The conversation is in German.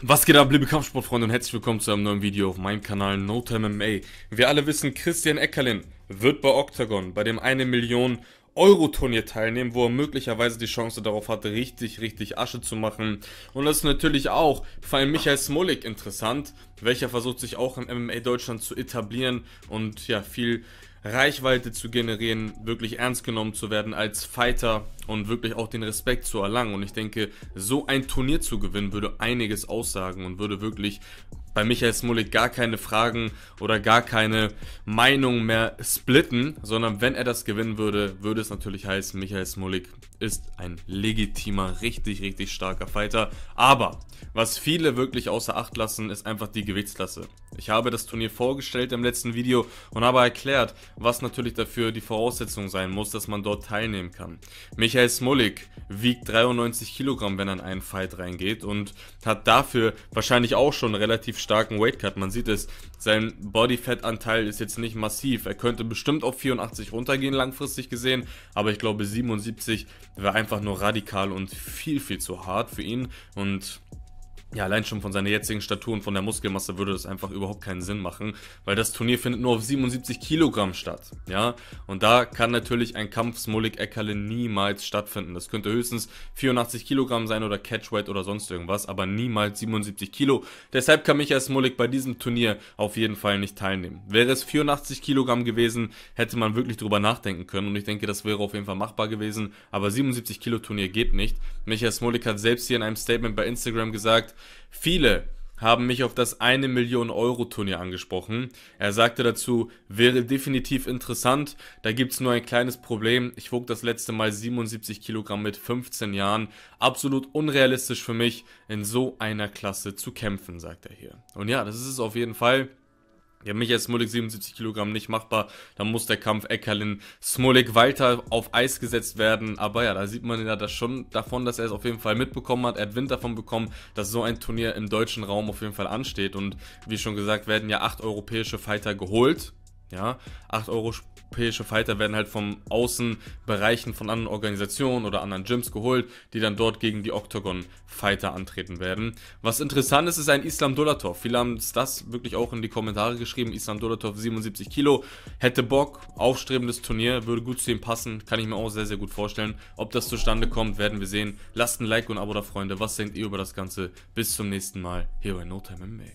Was geht ab, liebe Kampfsportfreunde und herzlich willkommen zu einem neuen Video auf meinem Kanal No Time MMA. Wir alle wissen, Christian Eckerlin wird bei Octagon bei dem 1 Million Euro Turnier teilnehmen, wo er möglicherweise die Chance darauf hat, richtig, richtig Asche zu machen. Und das ist natürlich auch vor allem Michael Smolik interessant, welcher versucht sich auch im MMA Deutschland zu etablieren und ja, viel Reichweite zu generieren, wirklich ernst genommen zu werden als Fighter und wirklich auch den Respekt zu erlangen. Und ich denke, so ein Turnier zu gewinnen, würde einiges aussagen und würde wirklich bei Michael Smolik gar keine Fragen oder gar keine Meinungen mehr splitten, sondern wenn er das gewinnen würde, würde es natürlich heißen, Michael Smolik ist ein legitimer, richtig, richtig starker Fighter. Aber was viele wirklich außer Acht lassen, ist einfach die Gewichtsklasse. Ich habe das Turnier vorgestellt im letzten Video und habe erklärt, was natürlich dafür die Voraussetzung sein muss, dass man dort teilnehmen kann. Michael Smolik wiegt 93 Kilogramm, wenn er in einen Fight reingeht und hat dafür wahrscheinlich auch schon einen relativ starken Weightcut. Man sieht es, sein Bodyfat-Anteil ist jetzt nicht massiv. Er könnte bestimmt auf 84 runtergehen, langfristig gesehen, aber ich glaube 77 wäre einfach nur radikal und viel, viel zu hart für ihn und ja, allein schon von seiner jetzigen Statur und von der Muskelmasse würde das einfach überhaupt keinen Sinn machen, weil das Turnier findet nur auf 77 Kilogramm statt, ja. Und da kann natürlich ein Kampf Smolik Eckerle niemals stattfinden. Das könnte höchstens 84 Kilogramm sein oder Catchweight oder sonst irgendwas, aber niemals 77 Kilo. Deshalb kann Michael Smolik bei diesem Turnier auf jeden Fall nicht teilnehmen. Wäre es 84 Kilogramm gewesen, hätte man wirklich drüber nachdenken können und ich denke, das wäre auf jeden Fall machbar gewesen, aber 77 Kilo Turnier geht nicht. Michael Smolik hat selbst hier in einem Statement bei Instagram gesagt, Viele haben mich auf das 1 Million Euro Turnier angesprochen. Er sagte dazu, wäre definitiv interessant, da gibt es nur ein kleines Problem. Ich wog das letzte Mal 77 Kilogramm mit 15 Jahren. Absolut unrealistisch für mich, in so einer Klasse zu kämpfen, sagt er hier. Und ja, das ist es auf jeden Fall. Ja, mich Michael Smolik 77 Kilogramm nicht machbar. Dann muss der Kampf Eckerlin Smolik weiter auf Eis gesetzt werden. Aber ja, da sieht man ja das schon davon, dass er es auf jeden Fall mitbekommen hat. Er hat Wind davon bekommen, dass so ein Turnier im deutschen Raum auf jeden Fall ansteht. Und wie schon gesagt, werden ja acht europäische Fighter geholt ja, 8 europäische Fighter werden halt vom Außenbereichen von anderen Organisationen oder anderen Gyms geholt, die dann dort gegen die Octagon Fighter antreten werden. Was interessant ist, ist ein Islam Dolatov. Viele haben das wirklich auch in die Kommentare geschrieben. Islam Dolatov 77 Kilo, hätte Bock, aufstrebendes Turnier, würde gut zu ihm passen, kann ich mir auch sehr, sehr gut vorstellen. Ob das zustande kommt, werden wir sehen. Lasst ein Like und ein Abo da, Freunde. Was denkt ihr über das Ganze? Bis zum nächsten Mal. Hero in No Time MMA.